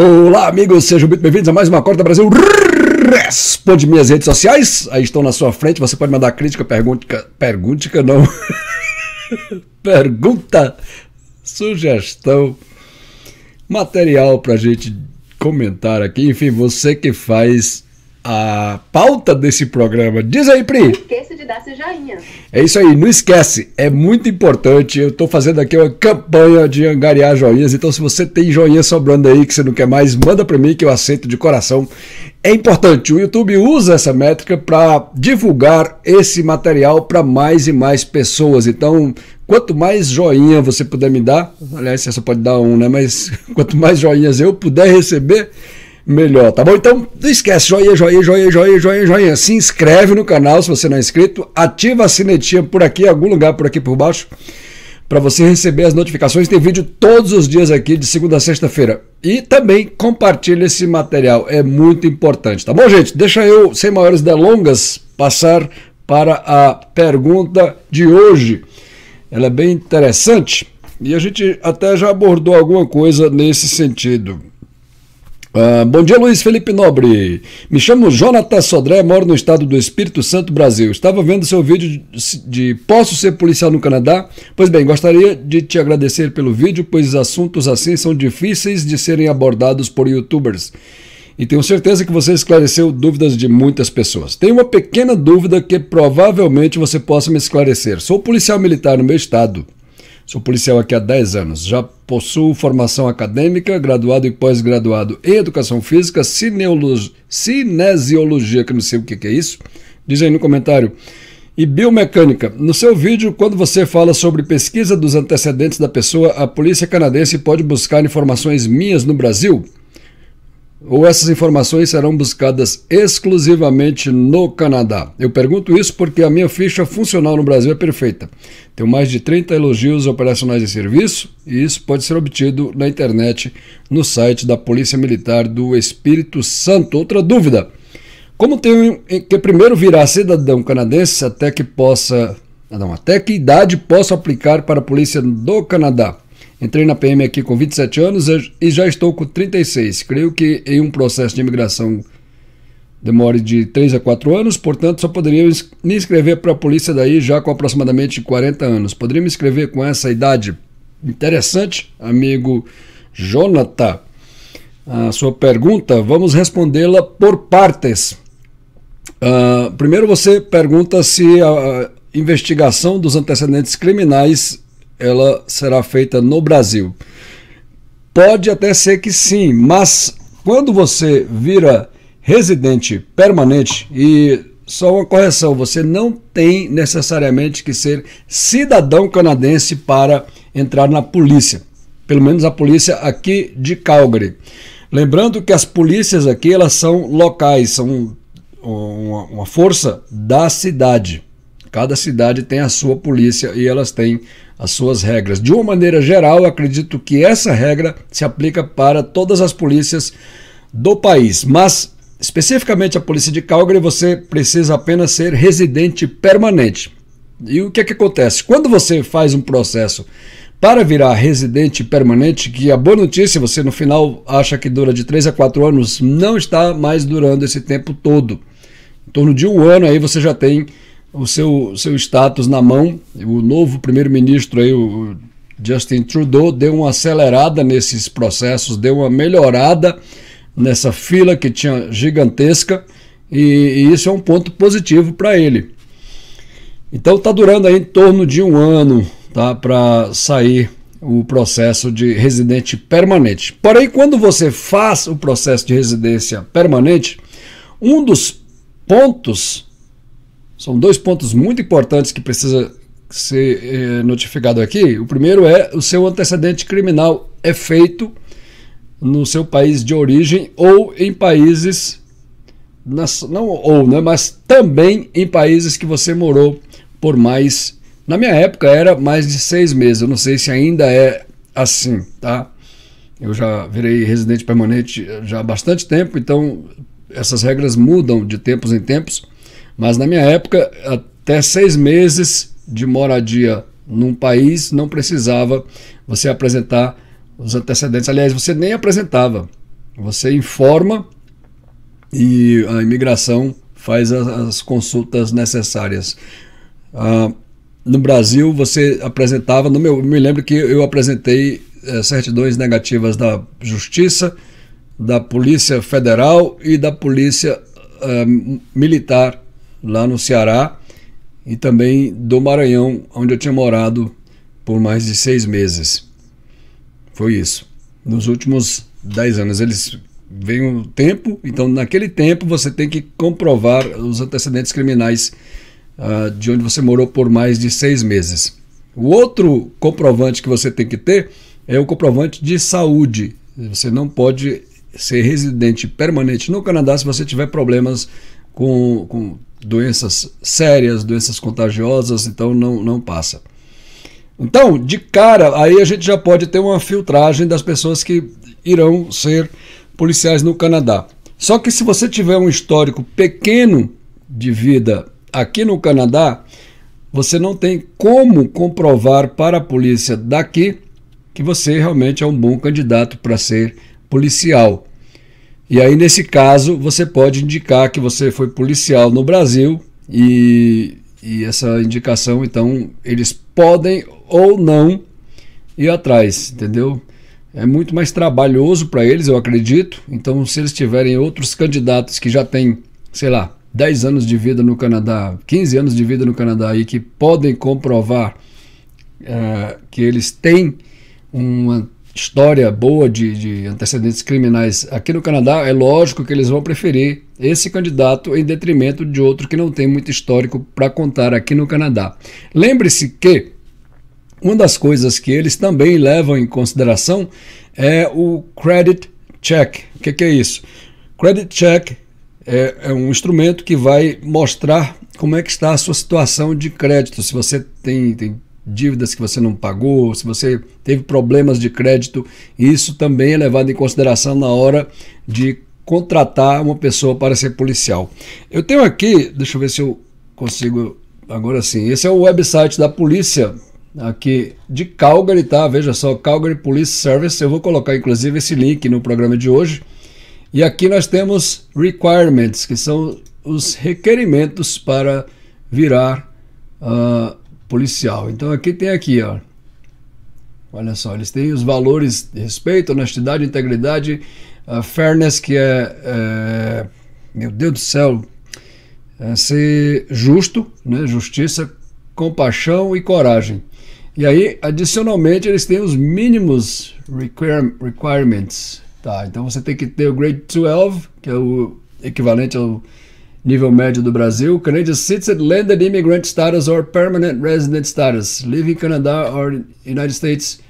Olá, amigos, sejam muito bem-vindos a mais uma Corta Brasil. Responde minhas redes sociais, aí estão na sua frente, você pode mandar crítica, pergunta, pergunta não. pergunta, sugestão, material pra gente comentar aqui, enfim, você que faz a pauta desse programa. Diz aí, Pri. Não esqueça de dar seu joinha. É isso aí, não esquece. É muito importante. Eu estou fazendo aqui uma campanha de angariar joinhas. Então, se você tem joinha sobrando aí que você não quer mais, manda para mim que eu aceito de coração. É importante. O YouTube usa essa métrica para divulgar esse material para mais e mais pessoas. Então, quanto mais joinha você puder me dar, aliás, você só pode dar um, né? Mas quanto mais joinhas eu puder receber melhor, tá bom? Então, não esquece, joinha, joinha, joinha, joinha, joinha, joinha. Se inscreve no canal se você não é inscrito, ativa a sinetinha por aqui, algum lugar por aqui por baixo, para você receber as notificações. Tem vídeo todos os dias aqui, de segunda a sexta-feira. E também compartilha esse material, é muito importante, tá bom, gente? Deixa eu, sem maiores delongas, passar para a pergunta de hoje. Ela é bem interessante e a gente até já abordou alguma coisa nesse sentido. Ah, bom dia, Luiz Felipe Nobre. Me chamo Jonathan Sodré, moro no estado do Espírito Santo, Brasil. Estava vendo seu vídeo de, de Posso Ser Policial no Canadá? Pois bem, gostaria de te agradecer pelo vídeo, pois assuntos assim são difíceis de serem abordados por youtubers e tenho certeza que você esclareceu dúvidas de muitas pessoas. Tenho uma pequena dúvida que provavelmente você possa me esclarecer. Sou policial militar no meu estado Sou policial aqui há 10 anos. Já possuo formação acadêmica, graduado e pós-graduado em Educação Física, Cinesiologia, que não sei o que, que é isso. Diz aí no comentário. E biomecânica. No seu vídeo, quando você fala sobre pesquisa dos antecedentes da pessoa, a polícia canadense pode buscar informações minhas no Brasil? ou essas informações serão buscadas exclusivamente no Canadá? Eu pergunto isso porque a minha ficha funcional no Brasil é perfeita. Tenho mais de 30 elogios operacionais de serviço e isso pode ser obtido na internet no site da Polícia Militar do Espírito Santo. Outra dúvida: como tenho que primeiro virar cidadão canadense até que possa, não, até que idade posso aplicar para a Polícia do Canadá? Entrei na PM aqui com 27 anos e já estou com 36. Creio que em um processo de imigração demore de 3 a 4 anos, portanto, só poderia me inscrever para a polícia daí já com aproximadamente 40 anos. Poderia me inscrever com essa idade? Interessante, amigo Jonathan. A sua pergunta, vamos respondê-la por partes. Uh, primeiro, você pergunta se a investigação dos antecedentes criminais ela será feita no Brasil. Pode até ser que sim, mas quando você vira residente permanente e só uma correção, você não tem necessariamente que ser cidadão canadense para entrar na polícia. Pelo menos a polícia aqui de Calgary. Lembrando que as polícias aqui elas são locais, são uma, uma força da cidade. Cada cidade tem a sua polícia e elas têm as suas regras. De uma maneira geral, acredito que essa regra se aplica para todas as polícias do país, mas especificamente a polícia de Calgary, você precisa apenas ser residente permanente. E o que, é que acontece? Quando você faz um processo para virar residente permanente, que é a boa notícia, você no final acha que dura de 3 a 4 anos, não está mais durando esse tempo todo. Em torno de um ano aí você já tem o seu, seu status na mão. O novo primeiro-ministro aí, o Justin Trudeau, deu uma acelerada nesses processos, deu uma melhorada nessa fila que tinha gigantesca, e, e isso é um ponto positivo para ele. Então está durando aí em torno de um ano tá, para sair o processo de residente permanente. Porém, quando você faz o processo de residência permanente, um dos pontos são dois pontos muito importantes que precisa ser eh, notificado aqui. O primeiro é o seu antecedente criminal é feito no seu país de origem ou em países nas, não ou né, mas também em países que você morou por mais na minha época era mais de seis meses. Eu não sei se ainda é assim, tá? Eu já virei residente permanente já há bastante tempo, então essas regras mudam de tempos em tempos. Mas na minha época, até seis meses de moradia num país não precisava você apresentar os antecedentes. Aliás, você nem apresentava. Você informa e a imigração faz as consultas necessárias. Ah, no Brasil, você apresentava. No meu, me lembro que eu apresentei é, certidões negativas da Justiça, da Polícia Federal e da Polícia é, Militar lá no Ceará, e também do Maranhão, onde eu tinha morado por mais de seis meses. Foi isso. Nos últimos dez anos. Eles vêm um tempo, então naquele tempo você tem que comprovar os antecedentes criminais uh, de onde você morou por mais de seis meses. O outro comprovante que você tem que ter é o comprovante de saúde. Você não pode ser residente permanente no Canadá se você tiver problemas com, com doenças sérias, doenças contagiosas, então não, não passa. Então, de cara, aí a gente já pode ter uma filtragem das pessoas que irão ser policiais no Canadá. Só que se você tiver um histórico pequeno de vida aqui no Canadá, você não tem como comprovar para a polícia daqui que você realmente é um bom candidato para ser policial. E aí, nesse caso, você pode indicar que você foi policial no Brasil e, e essa indicação, então, eles podem ou não ir atrás, entendeu? É muito mais trabalhoso para eles, eu acredito. Então, se eles tiverem outros candidatos que já têm, sei lá, 10 anos de vida no Canadá, 15 anos de vida no Canadá e que podem comprovar eh, que eles têm uma história boa de, de, antecedentes criminais aqui no Canadá, é lógico que eles vão preferir esse candidato em detrimento de outro que não tem muito histórico para contar aqui no Canadá. Lembre-se que uma das coisas que eles também levam em consideração é o credit check. O que, que, é isso? Credit check é, é um instrumento que vai mostrar como é que está a sua situação de crédito. Se você tem, tem dívidas que você não pagou, se você teve problemas de crédito, isso também é levado em consideração na hora de contratar uma pessoa para ser policial. Eu tenho aqui, deixa eu ver se eu consigo agora sim. Esse é o website da polícia aqui de Calgary, tá? Veja só, Calgary Police Service. Eu vou colocar inclusive esse link no programa de hoje. E aqui nós temos requirements, que são os requerimentos para virar uh, policial. Então aqui tem aqui, ó. Olha só, eles têm os valores de respeito, honestidade, integridade, fairness, que é, é, meu Deus do céu, é ser justo, né? justiça, compaixão e coragem. E aí, adicionalmente, eles têm os mínimos require requirements. Tá, então você tem que ter o grade 12, que é o equivalente ao nível médio do Brasil. Canadian citizen, landed immigrant status or permanent resident status. Live in Canada or United States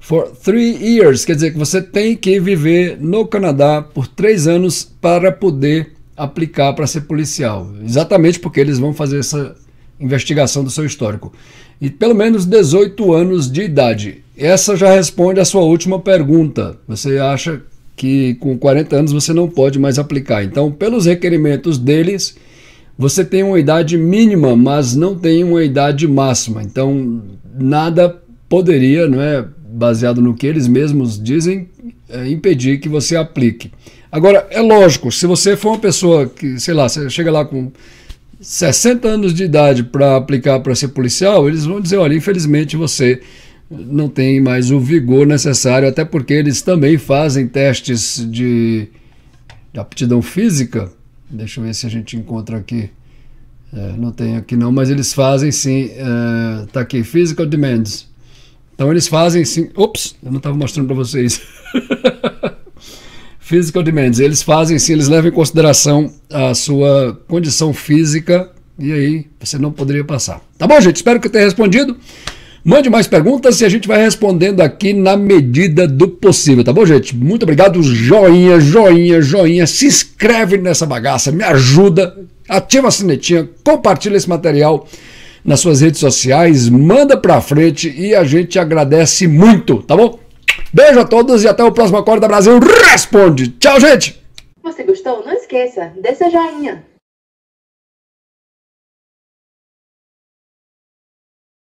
for three years. Quer dizer que você tem que viver no Canadá por três anos para poder aplicar para ser policial. Exatamente porque eles vão fazer essa investigação do seu histórico. E pelo menos 18 anos de idade. Essa já responde à sua última pergunta. Você acha que com 40 anos você não pode mais aplicar. Então, pelos requerimentos deles, você tem uma idade mínima, mas não tem uma idade máxima. Então, nada poderia, não é, baseado no que eles mesmos dizem, é, impedir que você aplique. Agora, é lógico, se você for uma pessoa que, sei lá, você chega lá com 60 anos de idade para aplicar para ser policial, eles vão dizer, olha, infelizmente você não tem mais o vigor necessário, até porque eles também fazem testes de, de aptidão física. Deixa eu ver se a gente encontra aqui. É, não tem aqui não, mas eles fazem sim. Está é, tá aqui, Physical Demands. Então eles fazem sim. Ops, eu não estava mostrando para vocês. physical Demands. Eles fazem sim, eles levam em consideração a sua condição física. E aí, você não poderia passar. Tá bom, gente? Espero que eu tenha respondido. Mande mais perguntas e a gente vai respondendo aqui na medida do possível, tá bom, gente? Muito obrigado, joinha, joinha, joinha. Se inscreve nessa bagaça, me ajuda, ativa a sinetinha, compartilha esse material nas suas redes sociais, manda pra frente e a gente agradece muito, tá bom? Beijo a todos e até o próximo Acorda Brasil Responde. Tchau, gente! Você gostou? Não esqueça, dê seu joinha.